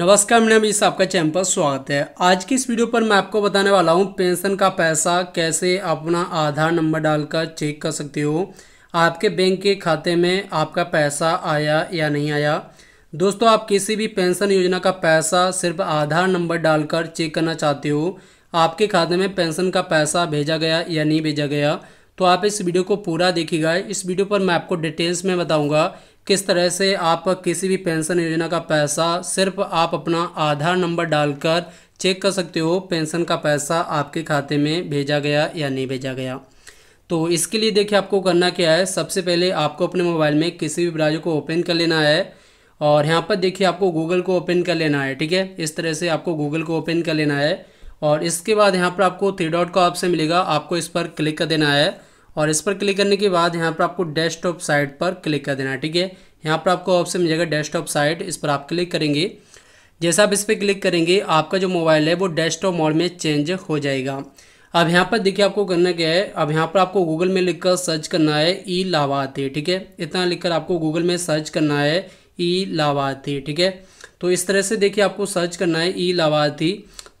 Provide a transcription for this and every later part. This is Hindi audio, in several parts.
नमस्कार मैडम इस आपका चैनल पर स्वागत है आज की इस वीडियो पर मैं आपको बताने वाला हूँ पेंशन का पैसा कैसे अपना आधार नंबर डालकर चेक कर सकते हो आपके बैंक के खाते में आपका पैसा आया या नहीं आया दोस्तों आप किसी भी पेंशन योजना का पैसा सिर्फ आधार नंबर डालकर चेक करना चाहते हो आपके खाते में पेंशन का पैसा भेजा गया या नहीं भेजा गया तो आप इस वीडियो को पूरा देखिएगा इस वीडियो पर मैं आपको डिटेल्स में बताऊँगा किस तरह से आप किसी भी पेंशन योजना का पैसा सिर्फ आप अपना आधार नंबर डालकर चेक कर सकते हो पेंशन का पैसा आपके खाते में भेजा गया या नहीं भेजा गया तो इसके लिए देखिए आपको करना क्या है सबसे पहले आपको अपने मोबाइल में किसी भी ब्राउजर को ओपन कर लेना है और यहाँ पर देखिए आपको गूगल को ओपन कर लेना है ठीक है इस तरह से आपको गूगल को ओपन कर लेना है और इसके बाद यहाँ पर आपको थ्री डॉट का ऑप्शन मिलेगा आपको इस पर क्लिक कर देना है और इस पर क्लिक करने के बाद यहाँ पर आपको डेस्कटॉप साइट पर क्लिक कर देना है ठीक है यहाँ पर आपको ऑप्शन मिल जाएगा डेस्कटॉप साइट इस पर आप क्लिक करेंगे जैसा आप इस पर क्लिक करेंगे आपका जो मोबाइल है वो डेस्कटॉप मोड में चेंज हो जाएगा अब यहाँ पर देखिए आपको करना क्या है अब यहाँ पर आपको गूगल में लिखकर सर्च करना है ई लाभार्थी ठीक है इतना लिखकर आपको गूगल में सर्च करना है ई लाभार्थी ठीक है तो इस तरह से देखिए आपको सर्च करना है ई लाभार्थी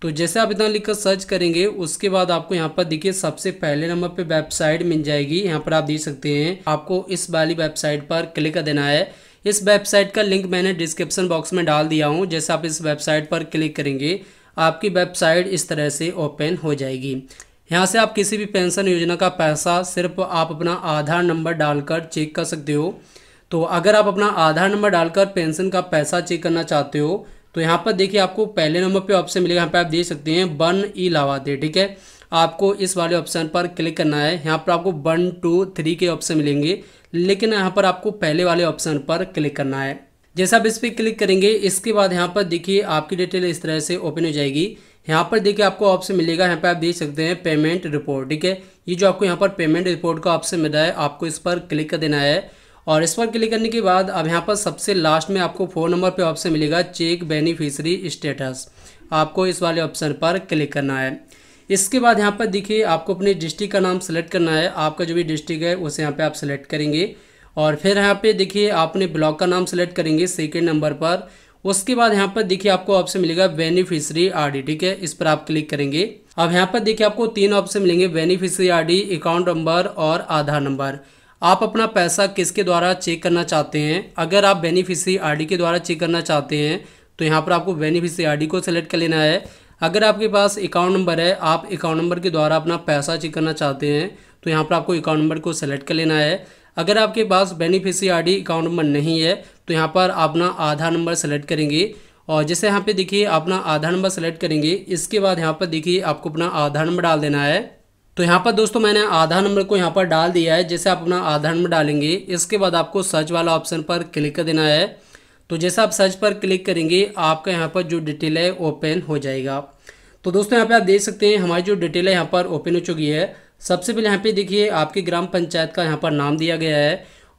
तो जैसे आप इतना लिखकर सर्च करेंगे उसके बाद आपको यहाँ पर देखिए सबसे पहले नंबर पे वेबसाइट मिल जाएगी यहाँ पर आप देख सकते हैं आपको इस वाली वेबसाइट पर क्लिक कर देना है इस वेबसाइट का लिंक मैंने डिस्क्रिप्शन बॉक्स में डाल दिया हूँ जैसे आप इस वेबसाइट पर क्लिक करेंगे आपकी वेबसाइट इस तरह से ओपन हो जाएगी यहाँ से आप किसी भी पेंशन योजना का पैसा सिर्फ आप अपना आधार नंबर डालकर चेक कर सकते हो तो अगर आप अपना आधार नंबर डालकर पेंशन का पैसा चेक करना चाहते हो तो यहाँ पर देखिए आपको पहले नंबर पे ऑप्शन मिलेगा यहाँ पे आप देख सकते हैं वन ई दे ठीक है आपको इस वाले ऑप्शन पर क्लिक करना है यहाँ पर आपको वन टू थ्री के ऑप्शन मिलेंगे लेकिन यहाँ पर आपको पहले वाले ऑप्शन पर क्लिक करना है जैसा आप इस पर क्लिक करेंगे इसके बाद यहाँ पर देखिए आपकी डिटेल इस तरह से ओपन हो जाएगी यहाँ पर देखिए आपको ऑप्शन मिलेगा यहाँ पर आप देख सकते हैं पेमेंट रिपोर्ट ठीक है ये जो आपको यहाँ पर पेमेंट रिपोर्ट का ऑप्शन मिला है आपको इस पर क्लिक कर देना है और इस पर क्लिक करने के बाद अब यहाँ पर सबसे लास्ट में आपको फ़ोन नंबर पे ऑप्शन मिलेगा चेक बेनिफिशरी स्टेटस आपको इस वाले ऑप्शन पर क्लिक करना है इसके बाद यहाँ पर देखिए आपको अपने डिस्ट्रिक्ट का नाम सेलेक्ट करना है आपका जो भी डिस्ट्रिक्ट है उसे यहाँ पर आप सेलेक्ट करेंगे और फिर यहाँ पर देखिए आपने ब्लॉक का नाम सेलेक्ट करेंगे सेकेंड नंबर पर उसके बाद यहाँ पर देखिए आपको ऑप्शन मिलेगा बेनिफिशरी आरडी ठीक है इस पर आप क्लिक करेंगे अब यहाँ पर देखिए आपको तीन ऑप्शन मिलेंगे बेनिफिशरी आरडी अकाउंट नंबर और आधार नंबर आप अपना पैसा किसके द्वारा चेक करना चाहते हैं अगर आप बेनिफिशरी आईडी के द्वारा चेक करना चाहते हैं तो यहाँ पर आपको बेनिफिशरी आईडी को सेलेक्ट कर लेना है अगर आपके पास अकाउंट नंबर है आप अकाउंट नंबर के द्वारा अपना पैसा चेक करना चाहते हैं तो यहाँ पर आपको अकाउंट नंबर को सेलेक्ट कर लेना है अगर आपके पास बेनिफिशरी आईडी अकाउंट नंबर नहीं है तो यहाँ पर अपना आधार नंबर सेलेक्ट करेंगे और जैसे यहाँ पे देखिए अपना आधार नंबर सेलेक्ट करेंगे इसके बाद यहाँ पर देखिए आपको अपना आधार नंबर डाल देना है तो यहाँ पर दोस्तों मैंने आधार नंबर को यहाँ पर डाल दिया है जैसे आप अपना आधार नंबर डालेंगे इसके बाद आपको सर्च वाला ऑप्शन पर क्लिक कर देना है तो जैसे आप सर्च पर क्लिक करेंगे आपका यहाँ पर जो डिटेल है ओपन हो जाएगा तो दोस्तों यहाँ पर आप देख सकते हैं हमारी जो डिटेल है यहाँ पर ओपन हो चुकी है सबसे पहले यहाँ पर देखिए आपके ग्राम पंचायत का यहाँ पर नाम दिया गया है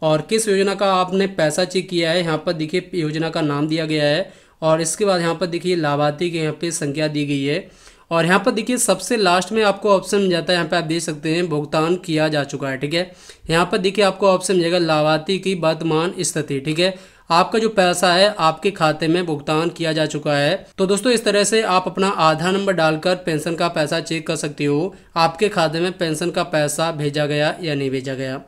और किस योजना का आपने पैसा चेक किया है यहाँ पर देखिए योजना का नाम दिया गया है और इसके बाद यहाँ पर देखिए लाभार्थी की यहाँ पे संख्या दी गई है और यहाँ पर देखिए सबसे लास्ट में आपको ऑप्शन मिल जाता है यहाँ पे आप देख सकते हैं भुगतान किया जा चुका है ठीक है यहाँ पर देखिए आपको ऑप्शन मिलेगा लाभार्थी की वर्तमान स्थिति ठीक है आपका जो पैसा है आपके खाते में भुगतान किया जा चुका है तो दोस्तों इस तरह से आप अपना आधार नंबर डालकर पेंशन का पैसा चेक कर सकते हो आपके खाते में पेंशन का पैसा भेजा गया या नहीं भेजा गया